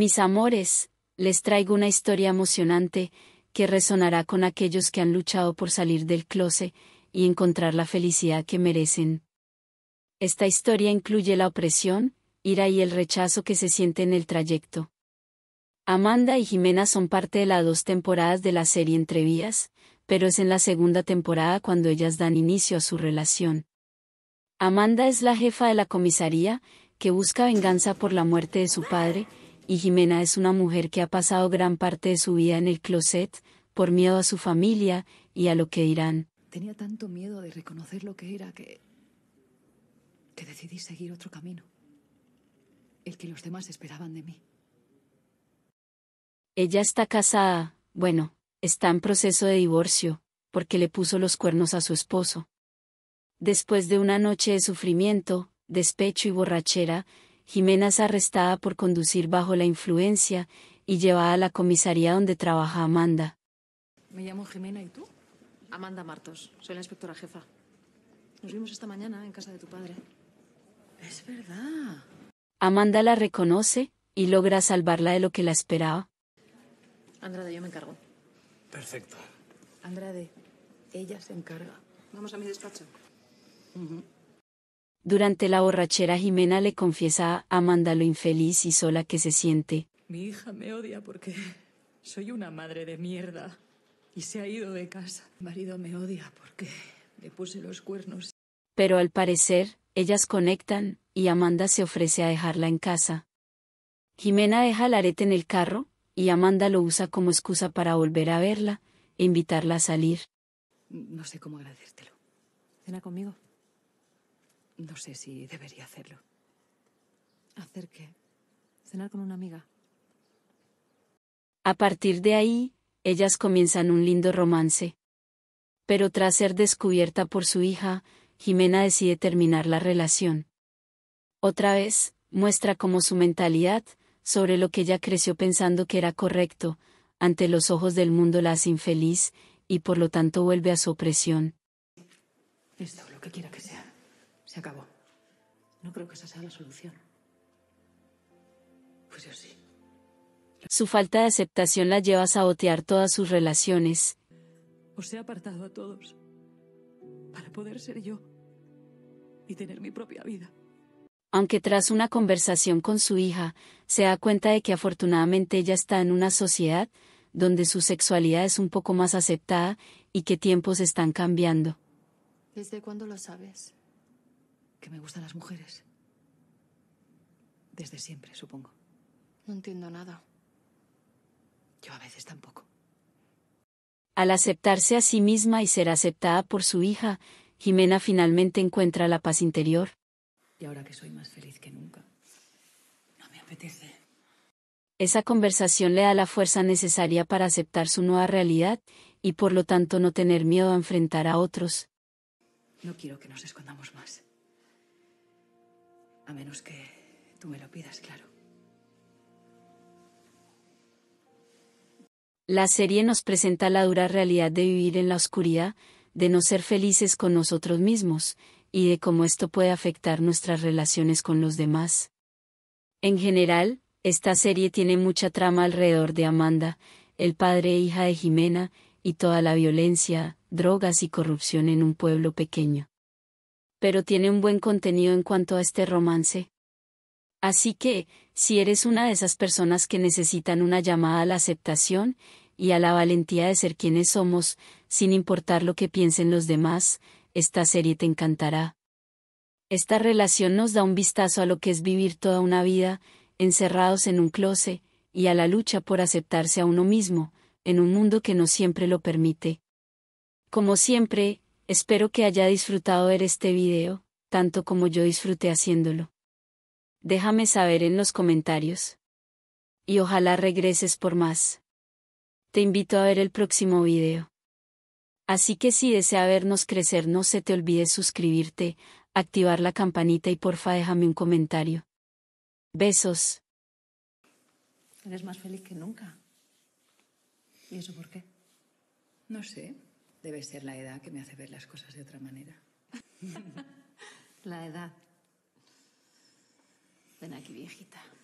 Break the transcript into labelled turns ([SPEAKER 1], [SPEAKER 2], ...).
[SPEAKER 1] Mis amores, les traigo una historia emocionante, que resonará con aquellos que han luchado por salir del close y encontrar la felicidad que merecen. Esta historia incluye la opresión, ira y el rechazo que se siente en el trayecto. Amanda y Jimena son parte de las dos temporadas de la serie Entrevías, pero es en la segunda temporada cuando ellas dan inicio a su relación. Amanda es la jefa de la comisaría, que busca venganza por la muerte de su padre, y Jimena es una mujer que ha pasado gran parte de su vida en el closet, por miedo a su familia y a lo que dirán.
[SPEAKER 2] Tenía tanto miedo de reconocer lo que era que, que decidí seguir otro camino, el que los demás esperaban de mí.
[SPEAKER 1] Ella está casada, bueno, está en proceso de divorcio, porque le puso los cuernos a su esposo. Después de una noche de sufrimiento, despecho y borrachera, Jimena es arrestada por conducir bajo la influencia y llevada a la comisaría donde trabaja Amanda.
[SPEAKER 2] Me llamo Jimena, ¿y tú? Amanda Martos, soy la inspectora jefa. Nos vimos esta mañana en casa de tu padre. Es
[SPEAKER 1] verdad. Amanda la reconoce y logra salvarla de lo que la esperaba.
[SPEAKER 2] Andrade, yo me encargo. Perfecto. Andrade, ella se encarga. Vamos a mi despacho.
[SPEAKER 1] Durante la borrachera Jimena le confiesa a Amanda lo infeliz y sola que se siente.
[SPEAKER 2] Mi hija me odia porque soy una madre de mierda y se ha ido de casa. Mi marido me odia porque le puse los cuernos.
[SPEAKER 1] Pero al parecer, ellas conectan, y Amanda se ofrece a dejarla en casa. Jimena deja el arete en el carro, y Amanda lo usa como excusa para volver a verla e invitarla a salir. No sé
[SPEAKER 2] cómo agradecértelo. Cena conmigo. No sé si debería hacerlo.
[SPEAKER 1] ¿Hacer qué? ¿Cenar con una amiga? A partir de ahí, ellas comienzan un lindo romance. Pero tras ser descubierta por su hija, Jimena decide terminar la relación. Otra vez, muestra cómo su mentalidad, sobre lo que ella creció pensando que era correcto, ante los ojos del mundo la hace infeliz, y por lo tanto vuelve a su opresión. Esto, lo que quiera que sea.
[SPEAKER 2] Se acabó. No creo que esa sea la solución. Pues sí.
[SPEAKER 1] Su falta de aceptación la lleva a sabotear todas sus relaciones.
[SPEAKER 2] Os he apartado a todos para poder ser yo y tener mi propia vida.
[SPEAKER 1] Aunque tras una conversación con su hija, se da cuenta de que afortunadamente ella está en una sociedad donde su sexualidad es un poco más aceptada y que tiempos están cambiando.
[SPEAKER 2] ¿Desde cuándo lo sabes?
[SPEAKER 1] que me gustan las mujeres.
[SPEAKER 2] Desde siempre, supongo. No entiendo nada. Yo a veces tampoco.
[SPEAKER 1] Al aceptarse a sí misma y ser aceptada por su hija, Jimena finalmente encuentra la paz interior.
[SPEAKER 2] Y ahora que soy más feliz que nunca, no me apetece.
[SPEAKER 1] Esa conversación le da la fuerza necesaria para aceptar su nueva realidad y por lo tanto no tener miedo a enfrentar a otros.
[SPEAKER 2] No quiero que nos escondamos más. A menos que tú me lo pidas, claro.
[SPEAKER 1] La serie nos presenta la dura realidad de vivir en la oscuridad, de no ser felices con nosotros mismos, y de cómo esto puede afectar nuestras relaciones con los demás. En general, esta serie tiene mucha trama alrededor de Amanda, el padre e hija de Jimena, y toda la violencia, drogas y corrupción en un pueblo pequeño pero tiene un buen contenido en cuanto a este romance. Así que, si eres una de esas personas que necesitan una llamada a la aceptación y a la valentía de ser quienes somos, sin importar lo que piensen los demás, esta serie te encantará. Esta relación nos da un vistazo a lo que es vivir toda una vida, encerrados en un closet, y a la lucha por aceptarse a uno mismo, en un mundo que no siempre lo permite. Como siempre, Espero que haya disfrutado ver este video, tanto como yo disfruté haciéndolo. Déjame saber en los comentarios. Y ojalá regreses por más. Te invito a ver el próximo video. Así que si desea vernos crecer no se te olvide suscribirte, activar la campanita y porfa déjame un comentario. Besos.
[SPEAKER 2] Eres más feliz que nunca. ¿Y eso por qué? No sé. Debe ser la edad que me hace ver las cosas de otra manera.
[SPEAKER 1] la edad. Ven aquí, viejita.